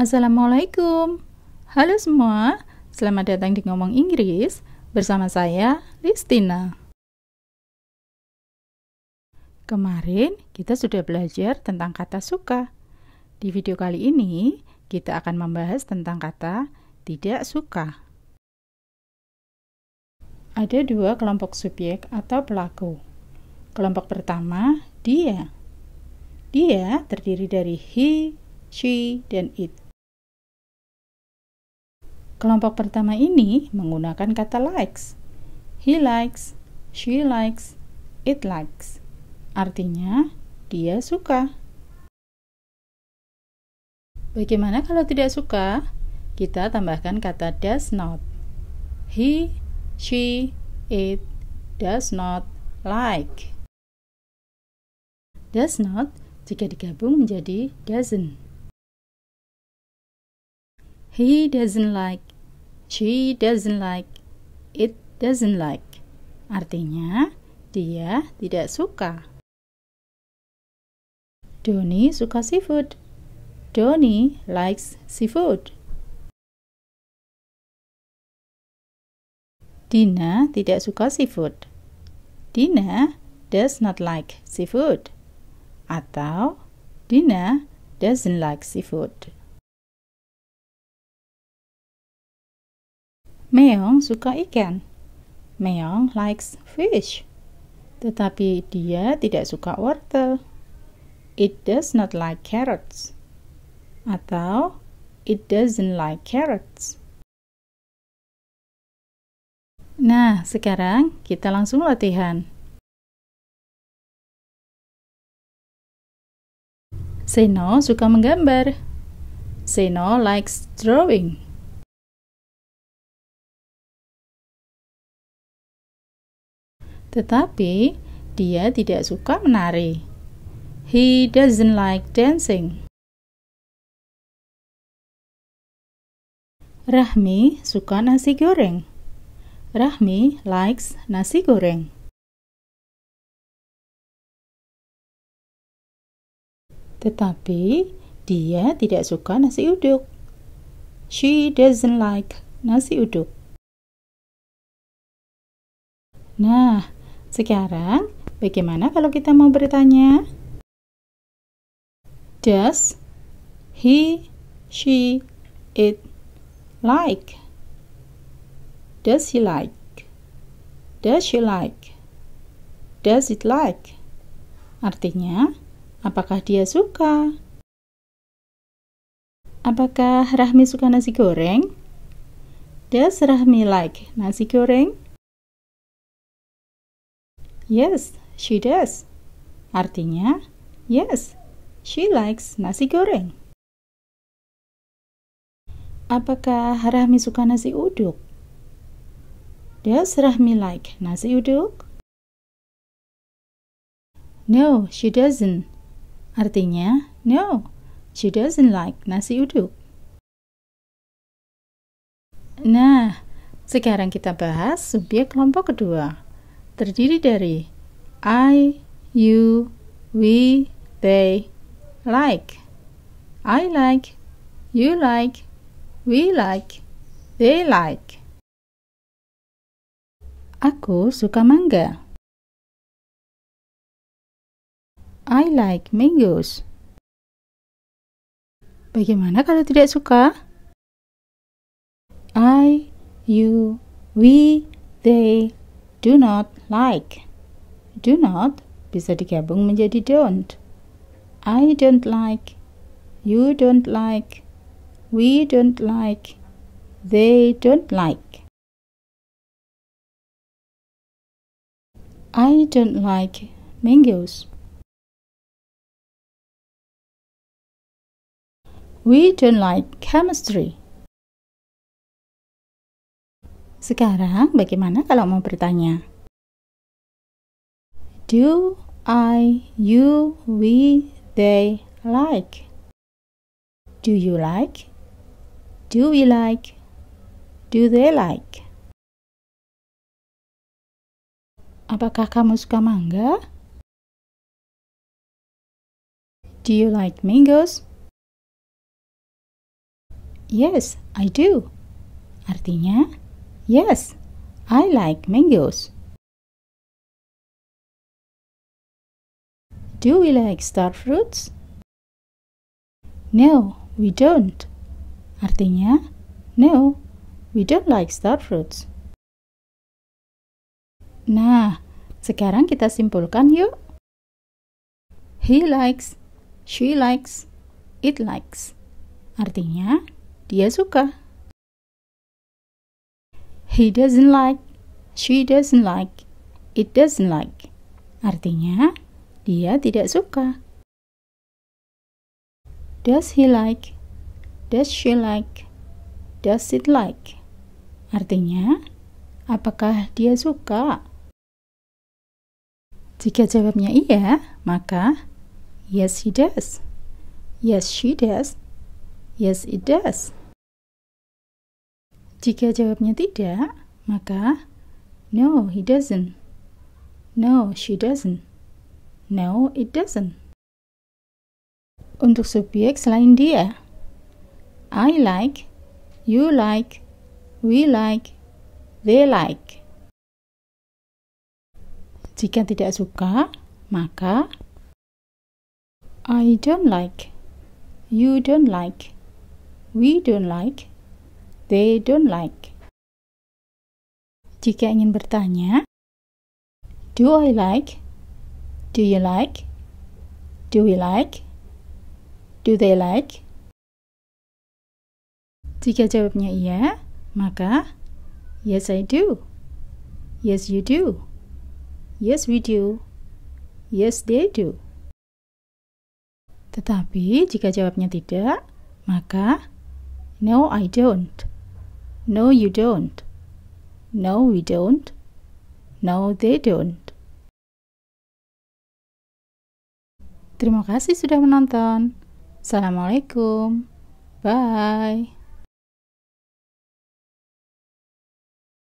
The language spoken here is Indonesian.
Assalamualaikum. Halo semua, selamat datang di Ngomong Inggris bersama saya Listina. Kemarin kita sudah belajar tentang kata suka. Di video kali ini kita akan membahas tentang kata tidak suka. Ada dua kelompok subjek atau pelaku. Kelompok pertama, dia. Dia terdiri dari he, she, dan it. Kelompok pertama ini menggunakan kata likes. He likes, she likes, it likes. Artinya, dia suka. Bagaimana kalau tidak suka? Kita tambahkan kata does not. He, she, it does not like. Does not jika digabung menjadi doesn't. He doesn't like She doesn't like. It doesn't like. Artinya, dia tidak suka. Doni suka seafood. Doni likes seafood. Dina tidak suka seafood. Dina does not like seafood. Atau Dina doesn't like seafood. Meong suka ikan. Meong likes fish. Tetapi dia tidak suka wortel. It does not like carrots. Atau it doesn't like carrots. Nah, sekarang kita langsung latihan. Seno suka menggambar. Seno likes drawing. Tetapi dia tidak suka menari. He doesn't like dancing. Rahmi suka nasi goreng. Rahmi likes nasi goreng. Tetapi dia tidak suka nasi uduk. She doesn't like nasi uduk. Nah, sekarang, bagaimana kalau kita mau bertanya? Does he, she, it like? Does he like? Does she like? Does it like? Artinya, apakah dia suka? Apakah Rahmi suka nasi goreng? Does Rahmi like nasi goreng? Yes, she does. Artinya, yes, she likes nasi goreng. Apakah Rahmi suka nasi uduk? Does Rahmi like nasi uduk? No, she doesn't. Artinya, no, she doesn't like nasi uduk. Nah, sekarang kita bahas subjek kelompok kedua terdiri dari I, you, we, they, like. I like, you like, we like, they like. Aku suka mangga. I like mangoes. Bagaimana kalau tidak suka? I, you, we, they do not like. Do not bisa digabung menjadi don't. I don't like. You don't like. We don't like. They don't like. I don't like mangoes. We don't like chemistry. Sekarang bagaimana kalau mau bertanya? Do I, you, we, they like? Do you like? Do we like? Do they like? Apakah kamu suka mangga? Do you like mangoes? Yes, I do. Artinya, Yes, I like mangoes. Do we like star fruits? No, we don't. Artinya, no, we don't like star fruits. Nah, sekarang kita simpulkan yuk. He likes, she likes, it likes. Artinya, dia suka. He doesn't like, she doesn't like, it doesn't like. Artinya, dia tidak suka. Does he like? Does she like? Does it like? Artinya, apakah dia suka? Jika jawabnya iya, maka yes he does. Yes she does. Yes it does. Jika jawabnya tidak, maka no, he doesn't. No, she doesn't. No, it doesn't. Untuk subjek selain dia, I like, you like, we like, they like. Jika tidak suka, maka I don't like, you don't like, we don't like, they don't like. Jika ingin bertanya, do I like? Do you like? Do we like? Do they like? Jika jawabnya iya, maka yes I do. Yes you do. Yes we do. Yes they do. Tetapi jika jawabnya tidak, maka no I don't. No, you don't. No, we don't. No, they don't. Terima kasih sudah menonton. Assalamualaikum. Bye.